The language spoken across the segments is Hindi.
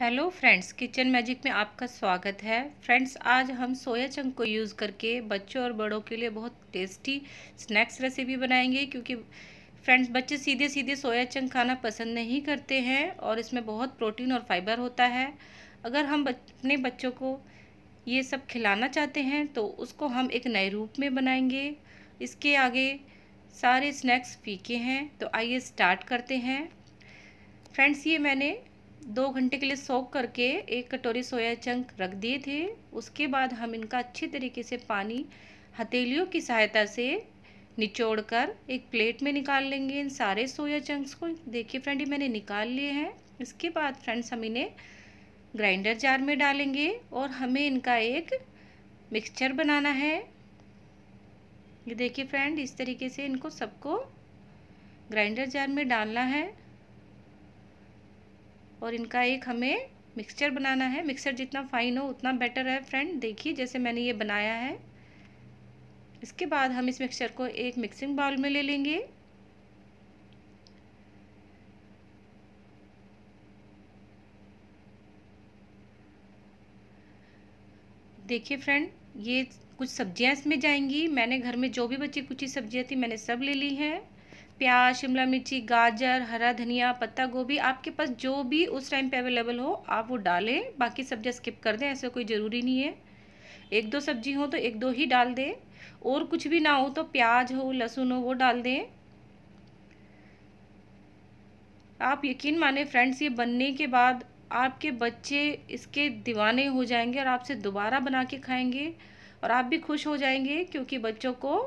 हेलो फ्रेंड्स किचन मैजिक में आपका स्वागत है फ्रेंड्स आज हम सोया चंक को यूज़ करके बच्चों और बड़ों के लिए बहुत टेस्टी स्नैक्स रेसिपी बनाएंगे क्योंकि फ्रेंड्स बच्चे सीधे सीधे सोया चंक खाना पसंद नहीं करते हैं और इसमें बहुत प्रोटीन और फाइबर होता है अगर हम अपने बच्चों को ये सब खिलाना चाहते हैं तो उसको हम एक नए रूप में बनाएंगे इसके आगे सारे स्नैक्स फीके हैं तो आइए स्टार्ट करते हैं फ्रेंड्स ये मैंने दो घंटे के लिए सोख करके एक कटोरी सोया चंक रख दिए थे उसके बाद हम इनका अच्छे तरीके से पानी हथेलियों की सहायता से निचोड़ कर एक प्लेट में निकाल लेंगे इन सारे सोया चंक्स को देखिए फ्रेंड ये मैंने निकाल लिए हैं इसके बाद फ्रेंड्स हम इन्हें ग्राइंडर जार में डालेंगे और हमें इनका एक मिक्सचर बनाना है ये देखिए फ्रेंड इस तरीके से इनको सबको ग्राइंडर जार में डालना है और इनका एक हमें मिक्सचर बनाना है मिक्सचर जितना फाइन हो उतना बेटर है फ्रेंड देखिए जैसे मैंने ये बनाया है इसके बाद हम इस मिक्सचर को एक मिक्सिंग बाउल में ले लेंगे देखिए फ्रेंड ये कुछ सब्जियां इसमें जाएंगी मैंने घर में जो भी बची कुछ सब्जियां थी मैंने सब ले ली हैं प्याज शिमला मिर्ची गाजर हरा धनिया पत्ता गोभी आपके पास जो भी उस टाइम पे अवेलेबल हो आप वो डालें बाकी सब्जियाँ स्किप कर दें ऐसा कोई ज़रूरी नहीं है एक दो सब्जी हो तो एक दो ही डाल दें और कुछ भी ना हो तो प्याज हो लहसुन हो वो डाल दें आप यकीन माने फ्रेंड्स ये बनने के बाद आपके बच्चे इसके दीवाने हो जाएंगे और आपसे दोबारा बना के खाएंगे और आप भी खुश हो जाएंगे क्योंकि बच्चों को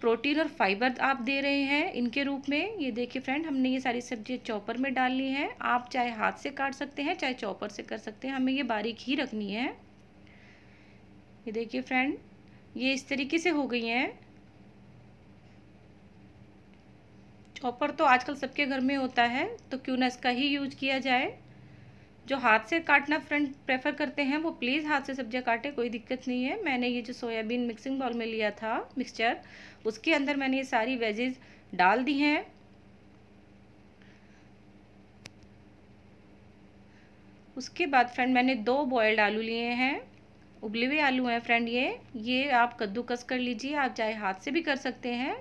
प्रोटीन और फाइबर आप दे रहे हैं इनके रूप में ये देखिए फ्रेंड हमने ये सारी सब्जियाँ चॉपर में डाल ली हैं आप चाहे हाथ से काट सकते हैं चाहे चॉपर से कर सकते हैं हमें ये बारीक ही रखनी है ये देखिए फ्रेंड ये इस तरीके से हो गई हैं चॉपर तो आजकल सबके घर में होता है तो क्यों ना इसका ही यूज किया जाए जो हाथ से काटना फ्रेंड प्रेफर करते हैं वो प्लीज़ हाथ से सब्जियाँ काटे कोई दिक्कत नहीं है मैंने ये जो सोयाबीन मिक्सिंग बाउल में लिया था मिक्सचर उसके अंदर मैंने ये सारी वेजेज डाल दी हैं उसके बाद फ्रेंड मैंने दो बॉयल्ड आलू लिए हैं उबले हुए आलू हैं फ्रेंड ये ये आप कद्दूकस कर लीजिए आप चाहे हाथ से भी कर सकते हैं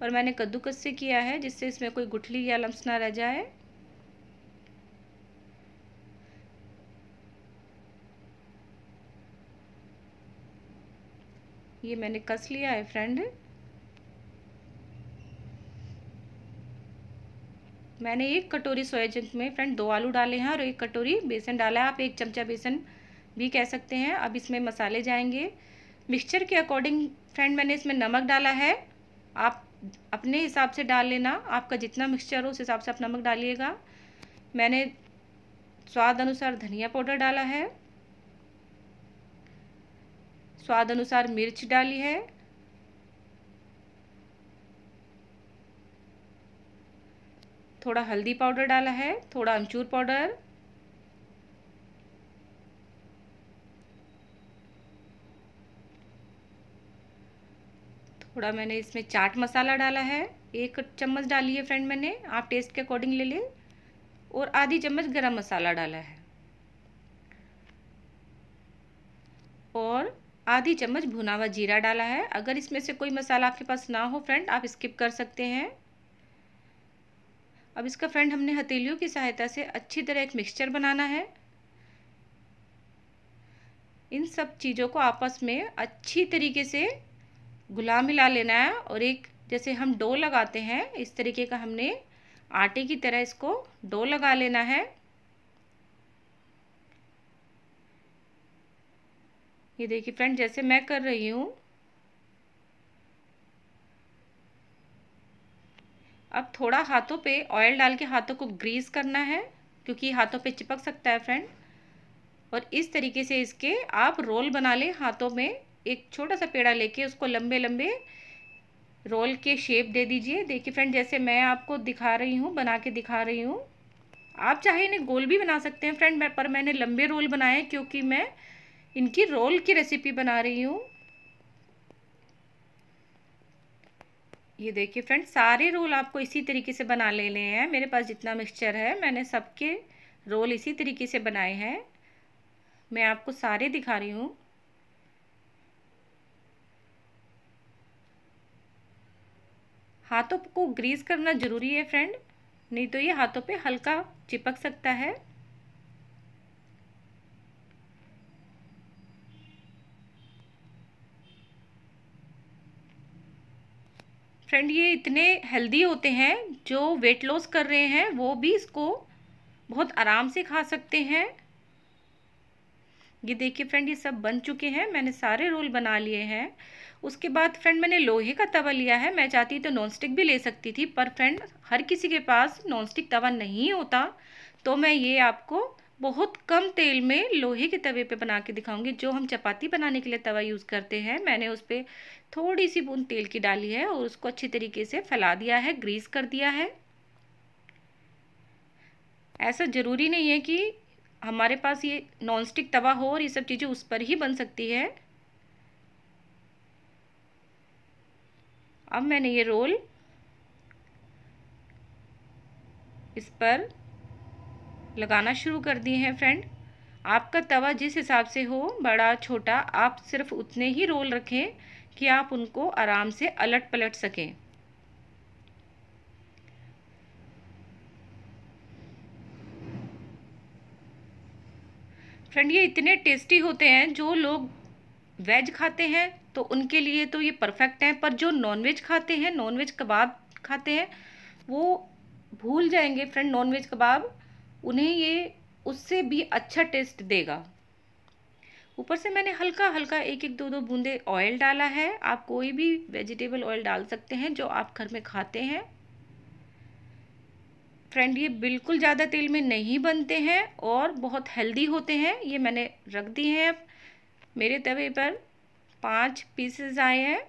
पर मैंने कद्दूकस से किया है जिससे इसमें कोई गुठली या लम्स ना रह जाए ये मैंने कस लिया है फ्रेंड मैंने एक कटोरी सोया चंक में फ्रेंड दो आलू डाले हैं और एक कटोरी बेसन डाला है आप एक चमचा बेसन भी कह सकते हैं अब इसमें मसाले जाएंगे मिक्सचर के अकॉर्डिंग फ्रेंड मैंने इसमें नमक डाला है आप अपने हिसाब से डाल लेना आपका जितना मिक्सचर हो उस हिसाब से आप नमक डालिएगा मैंने स्वाद अनुसार धनिया पाउडर डाला है स्वाद अनुसार मिर्च डाली है थोड़ा हल्दी पाउडर डाला है थोड़ा अमचूर पाउडर थोड़ा मैंने इसमें चाट मसाला डाला है एक चम्मच डाली है फ्रेंड मैंने आप टेस्ट के अकॉर्डिंग ले लें और आधी चम्मच गरम मसाला डाला है और आधी चम्मच भुना हुआ जीरा डाला है अगर इसमें से कोई मसाला आपके पास ना हो फ्रेंड आप स्किप कर सकते हैं अब इसका फ्रेंड हमने हथेलियों की सहायता से अच्छी तरह एक मिक्सचर बनाना है इन सब चीज़ों को आपस में अच्छी तरीके से गुला मिला लेना है और एक जैसे हम डो लगाते हैं इस तरीके का हमने आटे की तरह इसको डो लगा लेना है ये देखिए फ्रेंड जैसे मैं कर रही हूँ अब थोड़ा हाथों पे ऑयल डाल के हाथों को ग्रीस करना है क्योंकि हाथों पे चिपक सकता है फ्रेंड और इस तरीके से इसके आप रोल बना लें हाथों में एक छोटा सा पेड़ा लेके उसको लंबे लंबे रोल के शेप दे दीजिए देखिए फ्रेंड जैसे मैं आपको दिखा रही हूँ बना के दिखा रही हूँ आप चाहे इन्हें गोल भी बना सकते हैं फ्रेंड मैं पर मैंने लंबे रोल बनाए क्योंकि मैं इनकी रोल की रेसिपी बना रही हूँ ये देखिए फ्रेंड सारे रोल आपको इसी तरीके से बना लेने हैं मेरे पास जितना मिक्सचर है मैंने सबके रोल इसी तरीके से बनाए हैं मैं आपको सारे दिखा रही हूँ हाथों को ग्रीस करना ज़रूरी है फ्रेंड नहीं तो ये हाथों पे हल्का चिपक सकता है फ्रेंड ये इतने हेल्दी होते हैं जो वेट लॉस कर रहे हैं वो भी इसको बहुत आराम से खा सकते हैं ये देखिए फ्रेंड ये सब बन चुके हैं मैंने सारे रोल बना लिए हैं उसके बाद फ्रेंड मैंने लोहे का तवा लिया है मैं चाहती तो नॉन स्टिक भी ले सकती थी पर फ्रेंड हर किसी के पास नॉन स्टिक तवा नहीं होता तो मैं ये आपको बहुत कम तेल में लोहे के तवे पे बना के दिखाऊंगी जो हम चपाती बनाने के लिए तवा यूज़ करते हैं मैंने उस पर थोड़ी सी बूंद तेल की डाली है और उसको अच्छी तरीके से फैला दिया है ग्रीस कर दिया है ऐसा ज़रूरी नहीं है कि हमारे पास ये नॉनस्टिक तवा हो और ये सब चीज़ें उस पर ही बन सकती है अब मैंने ये रोल इस पर लगाना शुरू कर दिए हैं फ्रेंड आपका तवा जिस हिसाब से हो बड़ा छोटा आप सिर्फ उतने ही रोल रखें कि आप उनको आराम से अलट पलट सकें फ्रेंड ये इतने टेस्टी होते हैं जो लोग वेज खाते हैं तो उनके लिए तो ये परफेक्ट हैं पर जो नॉनवेज खाते हैं नॉनवेज कबाब खाते हैं वो भूल जाएंगे फ्रेंड नॉनवेज कबाब उन्हें ये उससे भी अच्छा टेस्ट देगा ऊपर से मैंने हल्का हल्का एक एक दो दो बूंदे ऑयल डाला है आप कोई भी वेजिटेबल ऑयल डाल सकते हैं जो आप घर में खाते हैं फ्रेंड ये बिल्कुल ज़्यादा तेल में नहीं बनते हैं और बहुत हेल्दी होते हैं ये मैंने रख दिए हैं मेरे तवे पर पाँच पीसेस आए हैं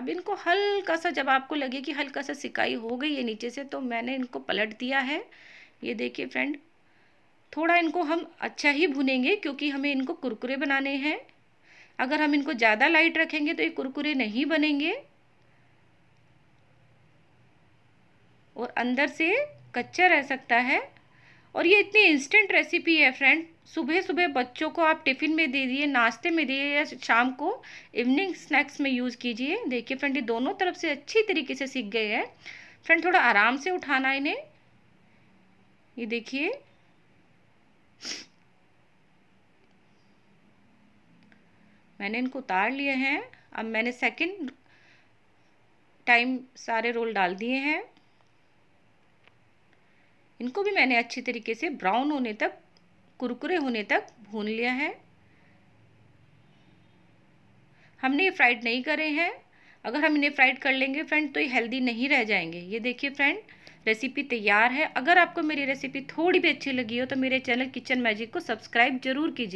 अब इनको हल्का सा जब आपको लगे कि हल्का सा सिकाई हो गई है नीचे से तो मैंने इनको पलट दिया है ये देखिए फ्रेंड थोड़ा इनको हम अच्छा ही भुनेंगे क्योंकि हमें इनको कुरकुरे बनाने हैं अगर हम इनको ज़्यादा लाइट रखेंगे तो ये कुरकुरे नहीं बनेंगे और अंदर से कच्चा रह सकता है और ये इतनी इंस्टेंट रेसिपी है फ्रेंड सुबह सुबह बच्चों को आप टिफ़िन में दे दिए नाश्ते में दिए या शाम को इवनिंग स्नैक्स में यूज़ कीजिए देखिए फ्रेंड ये दोनों तरफ से अच्छी तरीके से सीख गए हैं फ्रेंड थोड़ा आराम से उठाना इन्हें ये देखिए मैंने इनको उतार लिए हैं अब मैंने सेकंड टाइम सारे रोल डाल दिए हैं इनको भी मैंने अच्छी तरीके से ब्राउन होने तक कुरकुरे होने तक भून लिया है हमने ये फ्राइड नहीं करे हैं अगर हम इन्हें फ्राइड कर लेंगे फ्रेंड तो ये हेल्दी नहीं रह जाएंगे ये देखिए फ्रेंड रेसिपी तैयार है अगर आपको मेरी रेसिपी थोड़ी भी अच्छी लगी हो तो मेरे चैनल किचन मैजिक को सब्सक्राइब जरूर कीजिए